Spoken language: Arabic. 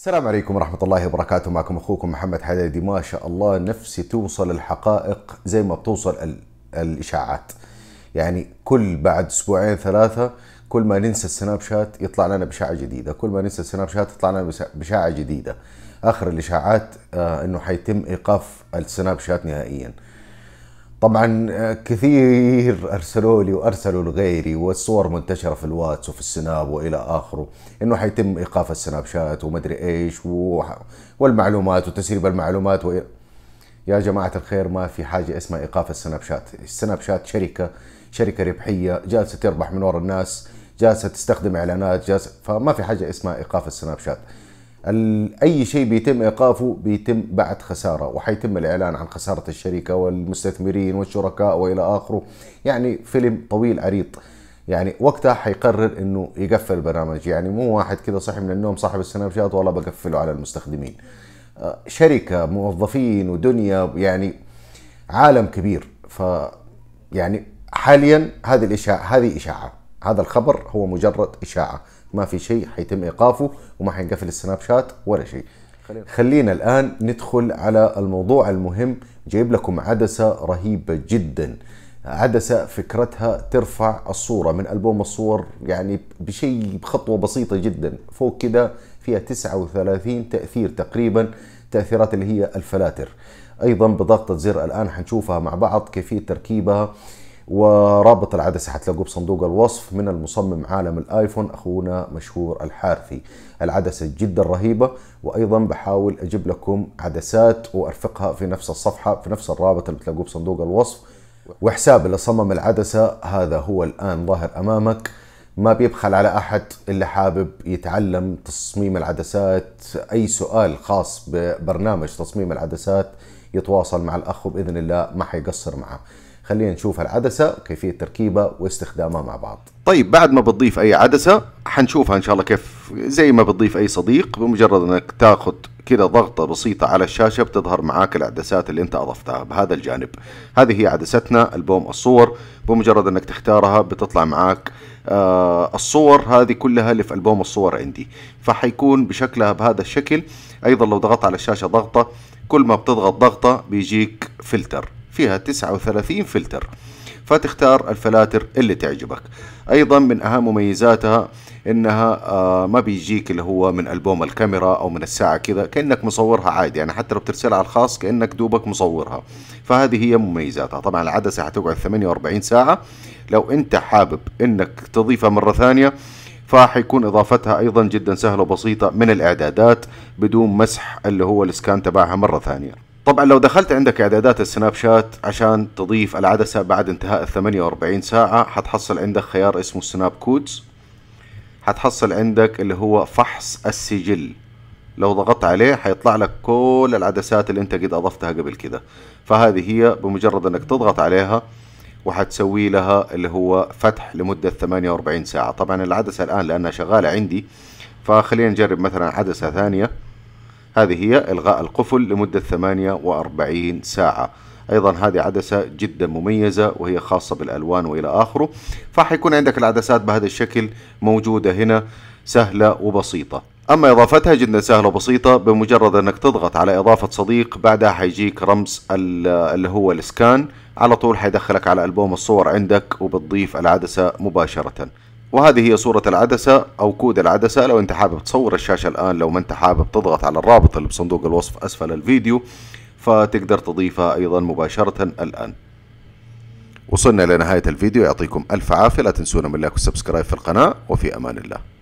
السلام عليكم ورحمة الله وبركاته معكم أخوكم محمد حدادي ما شاء الله نفسي توصل الحقائق زي ما بتوصل الإشاعات يعني كل بعد أسبوعين ثلاثة كل ما ننسى السناب شات يطلع لنا بشاعة جديدة كل ما ننسى السناب شات يطلع لنا بشاعة جديدة آخر الإشاعات آه أنه حيتم إيقاف السناب شات نهائياً طبعا آه، كثير ارسلوا لي وارسلوا لغيري والصور منتشره في الواتس وفي السناب والى اخره انه حيتم ايقاف السناب شات ومدري ايش و... والمعلومات وتسريب المعلومات و... يا جماعه الخير ما في حاجه اسمها ايقاف السناب شات، السناب شات شركه شركه ربحيه جالسه تربح من وراء الناس، جالسه تستخدم اعلانات، جالسه فما في حاجه اسمها ايقاف السناب شات. اي شيء بيتم ايقافه بيتم بعد خساره وحيتم الاعلان عن خساره الشركه والمستثمرين والشركاء والى اخره يعني فيلم طويل عريض يعني وقتها حيقرر انه يقفل البرنامج يعني مو واحد كذا صحي من النوم صاحب السناب شات والله بقفله على المستخدمين آه، شركه موظفين ودنيا يعني عالم كبير ف يعني حاليا هذه الاشاعه هذه اشاعه هذا الخبر هو مجرد اشاعه ما في شيء حيتم ايقافه وما حينقفل السناب شات ولا شيء خلينا الان ندخل على الموضوع المهم جايب لكم عدسه رهيبه جدا عدسه فكرتها ترفع الصوره من البوم الصور يعني بشيء بخطوه بسيطه جدا فوق كده فيها 39 تاثير تقريبا تاثيرات اللي هي الفلاتر ايضا بضغطه زر الان حنشوفها مع بعض كيفيه تركيبها ورابط العدسة حتلاقوه بصندوق الوصف من المصمم عالم الايفون اخونا مشهور الحارثي العدسة جدا رهيبة وايضا بحاول اجيب لكم عدسات وارفقها في نفس الصفحة في نفس الرابط اللي بتلاقوه بصندوق الوصف وحساب اللي صمم العدسة هذا هو الان ظاهر امامك ما بيبخل على احد اللي حابب يتعلم تصميم العدسات اي سؤال خاص ببرنامج تصميم العدسات يتواصل مع الاخ وباذن الله ما حيقصر معه خلينا نشوف العدسه وكيفيه تركيبها واستخدامها مع بعض طيب بعد ما بتضيف اي عدسه حنشوفها ان شاء الله كيف زي ما بتضيف اي صديق بمجرد انك تاخذ كده ضغطة بسيطة على الشاشة بتظهر معاك العدسات اللي انت اضفتها بهذا الجانب هذه هي عدستنا البوم الصور بمجرد انك تختارها بتطلع معاك آه الصور هذه كلها اللي في البوم الصور عندي فحيكون بشكلها بهذا الشكل ايضا لو ضغطت على الشاشة ضغطة كل ما بتضغط ضغطة بيجيك فلتر فيها 39 فلتر فتختار الفلاتر اللي تعجبك ايضا من اهم مميزاتها انها آه ما بيجيك اللي هو من البوم الكاميرا او من الساعه كذا كانك مصورها عادي يعني حتى لو بترسلها على الخاص كانك دوبك مصورها فهذه هي مميزاتها طبعا العدسه حتقعد 48 ساعه لو انت حابب انك تضيفها مره ثانيه فحيكون اضافتها ايضا جدا سهله وبسيطه من الاعدادات بدون مسح اللي هو الاسكان تبعها مره ثانيه طبعا لو دخلت عندك اعدادات السناب شات عشان تضيف العدسة بعد انتهاء ال 48 ساعة حتحصل عندك خيار اسمه سناب كودز حتحصل عندك اللي هو فحص السجل لو ضغطت عليه حيطلع لك كل العدسات اللي انت قد اضفتها قبل كده فهذه هي بمجرد انك تضغط عليها وحتسوي لها اللي هو فتح لمدة 48 ساعة طبعا العدسة الآن لأنها شغالة عندي فخلينا نجرب مثلا عدسة ثانية هذه هي إلغاء القفل لمدة 48 ساعة ايضا هذه عدسه جدا مميزه وهي خاصه بالالوان والى اخره فحيكون عندك العدسات بهذا الشكل موجوده هنا سهله وبسيطه اما اضافتها جدا سهله وبسيطه بمجرد انك تضغط على اضافه صديق بعدها حيجيك رمز اللي هو الاسكان على طول حيدخلك على البوم الصور عندك وبتضيف العدسه مباشره وهذه هي صورة العدسة أو كود العدسة لو أنت حابب تصور الشاشة الآن لو ما أنت حابب تضغط على الرابط اللي بصندوق الوصف أسفل الفيديو فتقدر تضيفها أيضا مباشرة الآن وصلنا لنهاية الفيديو يعطيكم ألف عافية لا تنسونا من لايك وسبسكرايب في القناة وفي أمان الله